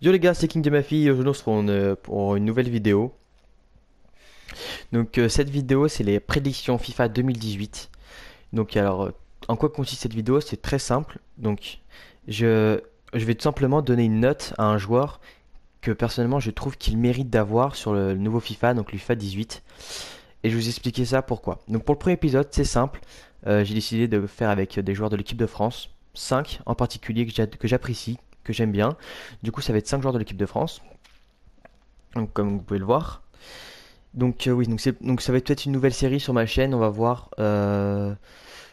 Yo les gars, c'est King de ma fille, aujourd'hui on se retrouve euh, pour une nouvelle vidéo. Donc euh, cette vidéo c'est les prédictions FIFA 2018. Donc alors, euh, en quoi consiste cette vidéo C'est très simple. Donc je, vais tout simplement donner une note à un joueur que personnellement je trouve qu'il mérite d'avoir sur le, nouveau FIFA, donc le 18. Et je vais vous expliquer ça pourquoi. Donc pour le premier épisode c'est simple, j'ai décidé de faire avec des joueurs de l'équipe de France. 5 en particulier que j'apprécie, j'aime bien. Du coup, ça va être 5 joueurs de l'équipe de France. Donc, comme vous pouvez le voir. Donc, euh, oui, donc, c'est donc ça va être une nouvelle série sur ma chaîne. On va voir. Euh,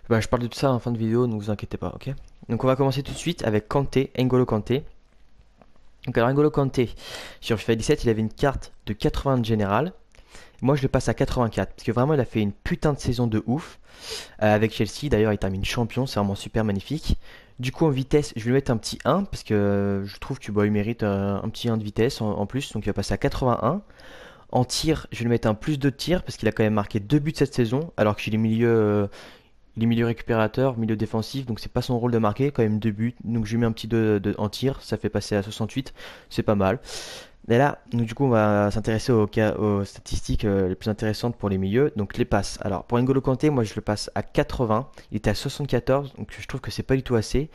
bah, je parle de tout ça en fin de vidéo, ne vous inquiétez pas, ok Donc, on va commencer tout de suite avec Kanté, N'Golo Kanté. Donc, alors, N'Golo Kanté, sur FIFA 17, il avait une carte de 80 général. Moi, je le passe à 84 parce que vraiment, il a fait une putain de saison de ouf euh, avec Chelsea. D'ailleurs, il termine champion, c'est vraiment super magnifique. Du coup, en vitesse, je vais lui mettre un petit 1 parce que je trouve que bah, mérite euh, un, petit 1 de vitesse en, plus. Donc il va passer à 81. En tir, je vais lui mettre un plus de tir parce qu'il a quand même marqué 2 buts cette saison alors que j'ai les milieux, euh, il est milieu récupérateur, milieu défensif, donc c'est pas son rôle de marquer, quand même deux buts. Donc je lui mets un petit 2 en tir, ça fait passer à 68, c'est pas mal. Et là, donc du coup, on va s'intéresser aux, statistiques euh, les plus intéressantes pour les milieux, donc les passes. Alors, pour N'Golo Kanté, moi je le passe à 80, il était à 74, donc je trouve que c'est pas du tout assez.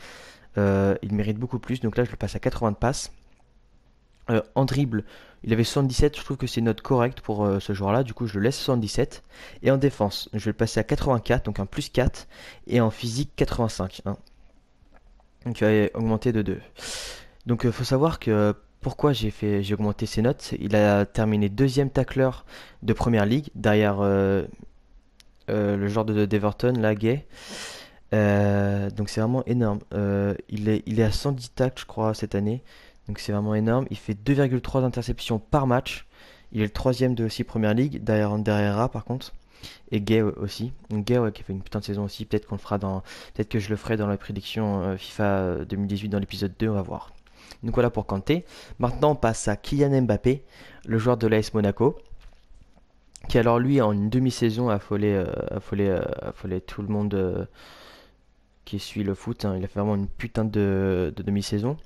Euh, il mérite beaucoup plus, donc là je le passe à 80 de passes. Euh, en dribble, il avait 77, je trouve que c'est une note correcte pour euh, ce joueur-là, du coup je le laisse 77. Et en défense, je vais le passer à 84, donc un plus 4, et en physique 85. Hein. Donc il va augmenté de 2. Donc il euh, faut savoir que pourquoi j'ai fait j'ai augmenté ses notes, il a terminé deuxième tacleur de première ligue, derrière le joueur de Deverton, là, Gay. donc c'est vraiment énorme. il, est, il est à 110 tacles, je crois, cette année. Donc c'est vraiment énorme. Il fait 2,3 interceptions par match. Il est le troisième de aussi Première League, derrière Herrera, par contre. Et Gay euh, aussi. Gay qui a fait une putain de saison aussi. Peut-être qu'on le fera dans. Peut-être que je le ferai dans la prédiction euh, FIFA 2018 euh, dans l'épisode 2, on va voir. Donc voilà pour Kanté. Maintenant on passe à Kylian Mbappé, le joueur de l'AS Monaco. Qui alors lui en une demi-saison a folé tout le monde. qui suit le foot. Hein. Il a fait vraiment une putain de, de demi-saison.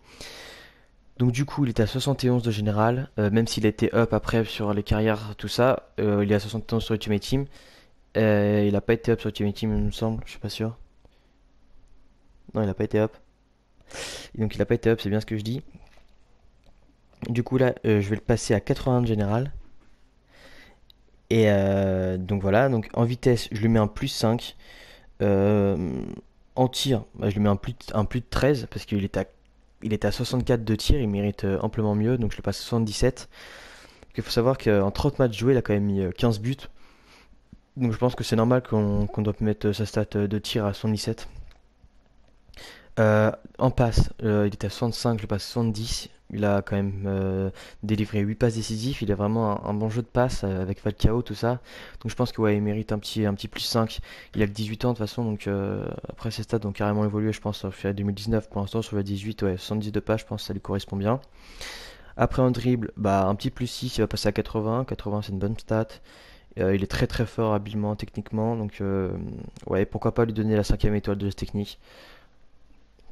Donc du coup, il est à 71 de général, euh, même s'il était up après sur les carrières, tout ça. Euh, il est à 71 sur Ultimate Team. Euh, il a pas été up sur Ultimate Team, il me semble, je suis pas sûr. Non, il a pas été up. Donc il a pas été up, c'est bien ce que je dis. Du coup là, je vais le passer à 80 de général. Et donc voilà, donc en vitesse, je lui mets un plus 5. en tir, bah, je lui mets un plus, un plus de 13 parce qu'il est à il est à 64 de tir, il mérite euh, amplement mieux, donc je le passe à 77. Il faut savoir qu'en 30 matchs joués, il a quand même mis 15 euh, buts. Donc je pense que c'est normal qu'on doit mettre euh, sa stat de tir à 77. en passe, il est à 65, je le passe à 70. Il a quand même euh, délivré 8 passes décisives. Il a vraiment un, bon jeu de passe euh, avec Falcao, tout ça. Donc je pense qu'il mérite un petit, un petit plus 5. Il a que 18 ans de toute façon. Donc euh, après, ses stats ont carrément évolué, je pense, sur 2019. Pour l'instant, sur la 18, ouais, 72 passes, je pense que ça lui correspond bien. Après un dribble, bah, un petit plus 6, il va passer à 80. 80, c'est une bonne stat. il est très très fort habilement, techniquement. Donc, ouais, pourquoi pas lui donner la 5ème étoile de geste technique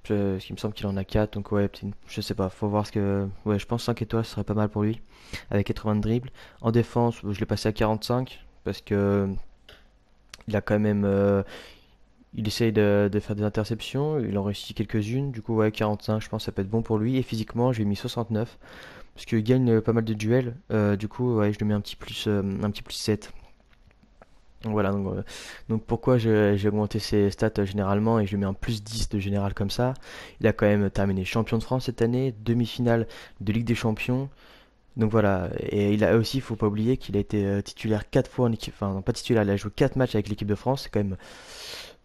je, parce qu'il me semble qu'il en a 4, donc ouais, je sais pas, faut voir ce que. Ouais, je pense 5 étoiles, serait pas mal pour lui, avec 80 de dribble. En défense, je l'ai passé à 45, parce que. Il a quand même. Euh, il essaye de, faire des interceptions, il en réussit quelques-unes, du coup, ouais, 45, je pense ça peut être bon pour lui. Et physiquement, j'ai mis 69, parce qu'il gagne pas mal de duels, euh, du coup, ouais, je lui mets un petit plus, euh, un petit plus 7. Donc voilà, donc, euh, pourquoi j'ai augmenté ses stats euh, généralement et je lui mets un plus 10 de général comme ça. Il a quand même euh, terminé champion de France cette année, demi-finale de Ligue des Champions. Donc voilà, et il a aussi, faut pas oublier qu'il a été titulaire 4 fois en équipe, enfin non, pas titulaire, il a joué 4 matchs avec l'équipe de France, c'est quand même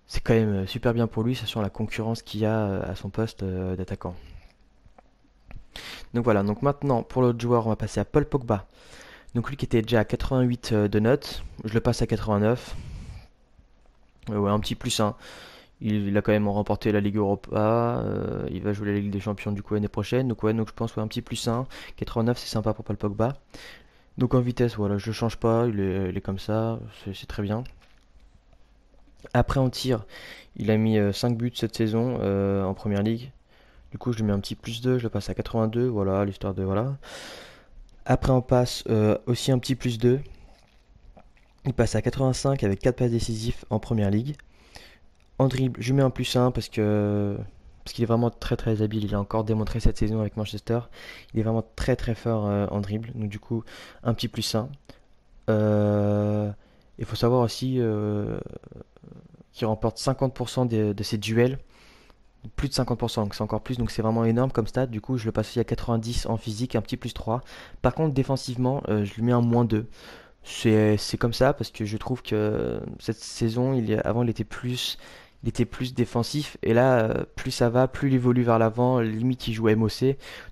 c'est quand même super bien pour lui, sachant la concurrence qu'il y a à son poste d'attaquant. Donc voilà, donc maintenant pour l'autre joueur, on va passer à Paul Pogba. Donc lui qui était déjà à 88 euh, de notes, je le passe à 89. Euh, ouais, un petit plus 1. Il, a quand même remporté la Ligue Europa, euh, il va jouer la Ligue des Champions du coup l'année prochaine. Donc ouais, donc je pense un petit plus 1. 89 c'est sympa pour Paul Pogba. Donc en vitesse, voilà, je change pas, il est, comme ça, c'est très bien. Après en tir, il a mis 5 buts cette saison en première ligue. Du coup, je lui mets un petit plus 2, je le passe à 82, voilà, l'histoire de. Voilà. Après, on passe euh, aussi un petit plus 2. Il passe à 85 avec 4 passes décisives en première ligue. En dribble, je mets un plus 1 parce que parce qu'il est vraiment très très habile. Il a encore démontré cette saison avec Manchester. Il est vraiment très très fort euh, en dribble. Donc du coup, un petit plus 1. Euh, il faut savoir aussi qu'il remporte 50% de, ses duels plus de 50%, c'est encore plus, donc c'est vraiment énorme comme stat Du coup, je le passe à 90 en physique, un petit plus 3. Par contre, défensivement, euh, je lui mets un moins 2. C'est comme ça parce que je trouve que euh, cette saison, il, avant, il était plus il était plus défensif et là euh, plus ça va plus il évolue vers l'avant limite il joue MOC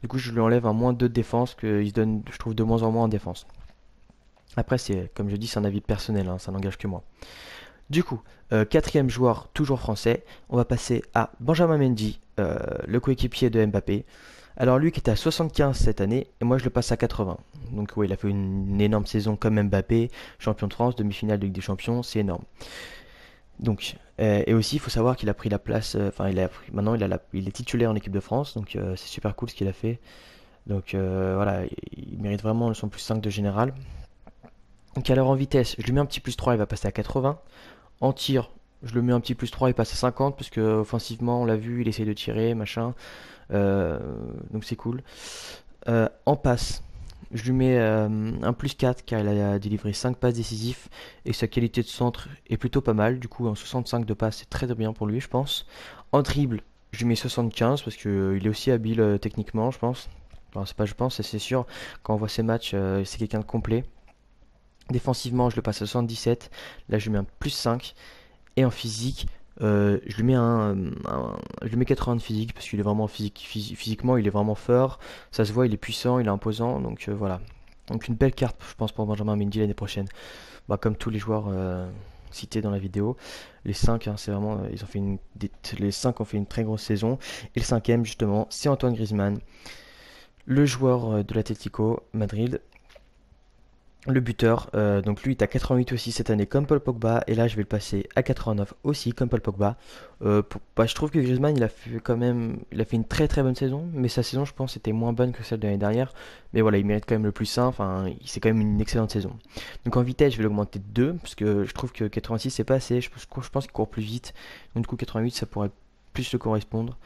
du coup je lui enlève un moins 2 de défense qu'il se donne je trouve de moins en moins en défense après c'est comme je dis c'est un avis personnel hein, ça n'engage que moi du coup, euh, quatrième joueur, toujours français, on va passer à Benjamin Mendy, euh, le coéquipier de Mbappé. Alors lui qui est à 75 cette année, et moi je le passe à 80. Donc oui, il a fait une énorme saison comme Mbappé, champion de France, demi-finale de Ligue des Champions, c'est énorme. Donc, euh, et aussi il faut savoir qu'il a pris la place, enfin il a maintenant il, il est titulaire en équipe de France, donc c'est super cool ce qu'il a fait. Donc voilà, il mérite vraiment le son plus 5 de général. Donc alors en vitesse, je lui mets un petit plus 3, il va passer à 80. En tir, je le mets un petit plus 3, il passe à 50 parce que offensivement, on l'a vu, il essaye de tirer, machin. Euh, donc c'est cool. Euh, en passe, je lui mets euh, un plus 4 car il a délivré 5 passes décisives et sa qualité de centre est plutôt pas mal. Du coup, un 65 de passe, c'est très, très bien pour lui, je pense. En dribble, je lui mets 75 parce qu'il est aussi habile techniquement, je pense. Enfin, c'est pas je pense, c'est sûr. Quand on voit ses matchs, c'est quelqu'un de complet. Défensivement, je le passe à 77. Là, je lui mets un plus 5. Et en physique, euh, je lui mets un, je lui mets 80 de physique parce qu'il est vraiment physique, physiquement, il est vraiment fort. Ça se voit, il est puissant, il est imposant. Donc euh, voilà. Donc une belle carte, je pense, pour Benjamin Mendy l'année prochaine. Bah, comme tous les joueurs euh, cités dans la vidéo, les 5, hein, c'est vraiment, ils ont fait une, les 5 ont fait une très grosse saison. Et le cinquième, justement, c'est Antoine Griezmann, le joueur de l'Atletico Madrid le buteur. Euh, donc lui est à 88 aussi cette année comme Paul Pogba. Et là je vais le passer à 89 aussi comme Paul Pogba. Euh, bah, je trouve que Griezmann il a fait quand même il a fait une très très bonne saison. Mais sa saison je pense était moins bonne que celle de l'année dernière. Mais voilà il mérite quand même le plus sain. Enfin c'est quand même une excellente saison. Donc en vitesse je vais l'augmenter de 2. Parce que je trouve que 86 c'est pas assez. Je, pense qu'il court plus vite. Donc du coup 88 ça pourrait plus le correspondre.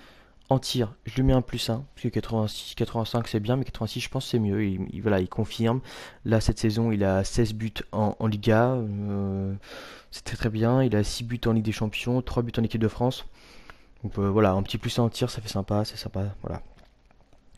En tir, je lui mets un plus 1, parce que 86, 85 c'est bien, mais 86 je pense c'est mieux. Il, il confirme. Là, cette saison, il a 16 buts en, Liga, euh, c'est très très bien. Il a 6 buts en Ligue des Champions, 3 buts en équipe de France. Donc euh, voilà, un petit plus 1 en tir, ça fait sympa, c'est sympa, voilà.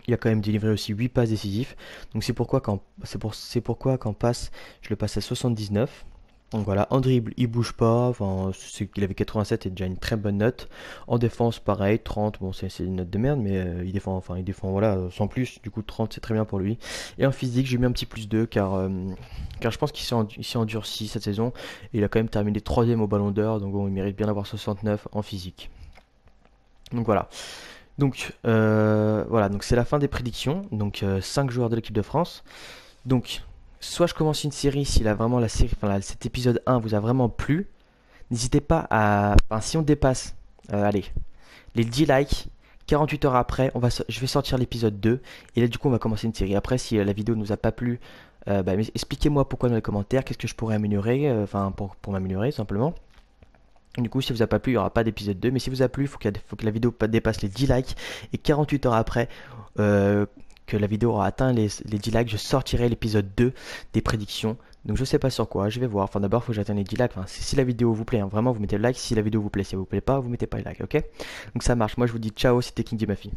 Il a quand même délivré aussi 8 passes décisives. Donc c'est pourquoi quand c'est pour, pourquoi quand passe, je le passe à 79. Donc voilà, en dribble, il bouge pas. Enfin, c'est qu'il avait 87 et déjà une très bonne note. En défense, pareil, 30. Bon, c'est une note de merde, mais euh, il défend, enfin, il défend, voilà, sans plus. Du coup, 30, c'est très bien pour lui. Et en physique, j'ai mis un petit plus 2 car, euh, car je pense qu'il s'est endurci cette saison. Et il a quand même terminé 3 au ballon d'or, donc bon, il mérite bien d'avoir 69 en physique. Donc voilà. Donc euh, voilà, donc c'est la fin des prédictions. Donc 5 euh, joueurs de l'équipe de France. Donc soit je commence une série si a vraiment la série, enfin, cet épisode 1 vous a vraiment plu. N'hésitez pas à. Enfin, si on dépasse, euh, allez, les 10 likes, 48 heures après, on va, je vais sortir l'épisode 2. Et là, du coup, on va commencer une série. Après, si euh, la vidéo ne nous a pas plu, euh, bah, expliquez-moi pourquoi dans les commentaires. Qu'est-ce que je pourrais améliorer Enfin, pour, m'améliorer, simplement. Du coup, si vous a pas plu, il n'y aura pas d'épisode 2. Mais si vous a plu, il faut, faut, que la vidéo dépasse les 10 likes. Et 48 heures après, euh, la vidéo aura atteint les, 10 likes, je sortirai l'épisode 2 des prédictions. Donc je sais pas sur quoi, je vais voir. Enfin d'abord, faut que j'atteigne les 10 likes. si la vidéo vous plaît, hein, vraiment, vous mettez le like. Si la vidéo vous plaît, si elle vous plaît pas, vous mettez pas le like, ok Donc ça marche. Moi, je vous dis ciao, c'était King Mafi